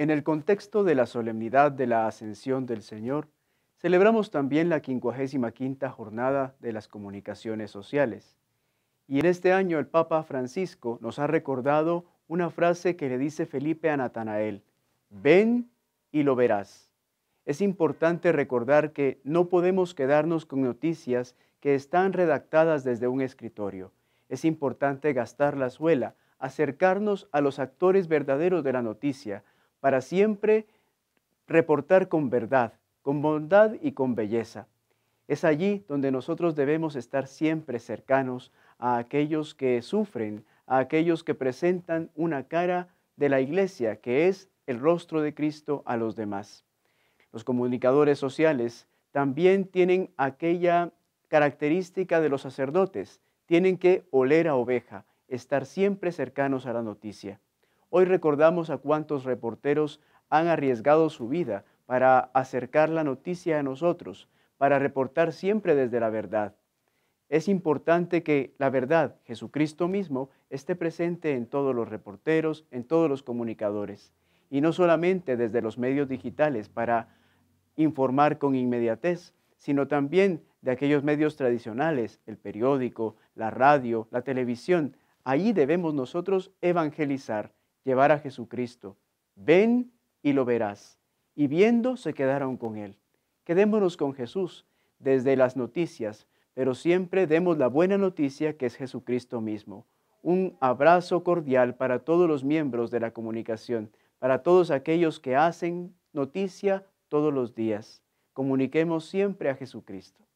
En el contexto de la solemnidad de la Ascensión del Señor, celebramos también la 55 Jornada de las Comunicaciones Sociales. Y en este año el Papa Francisco nos ha recordado una frase que le dice Felipe a Natanael, mm. ven y lo verás. Es importante recordar que no podemos quedarnos con noticias que están redactadas desde un escritorio. Es importante gastar la suela, acercarnos a los actores verdaderos de la noticia, para siempre reportar con verdad, con bondad y con belleza. Es allí donde nosotros debemos estar siempre cercanos a aquellos que sufren, a aquellos que presentan una cara de la iglesia que es el rostro de Cristo a los demás. Los comunicadores sociales también tienen aquella característica de los sacerdotes, tienen que oler a oveja, estar siempre cercanos a la noticia. Hoy recordamos a cuántos reporteros han arriesgado su vida para acercar la noticia a nosotros, para reportar siempre desde la verdad. Es importante que la verdad, Jesucristo mismo, esté presente en todos los reporteros, en todos los comunicadores, y no solamente desde los medios digitales para informar con inmediatez, sino también de aquellos medios tradicionales, el periódico, la radio, la televisión. Ahí debemos nosotros evangelizar, llevar a Jesucristo. Ven y lo verás. Y viendo se quedaron con él. Quedémonos con Jesús desde las noticias, pero siempre demos la buena noticia que es Jesucristo mismo. Un abrazo cordial para todos los miembros de la comunicación, para todos aquellos que hacen noticia todos los días. Comuniquemos siempre a Jesucristo.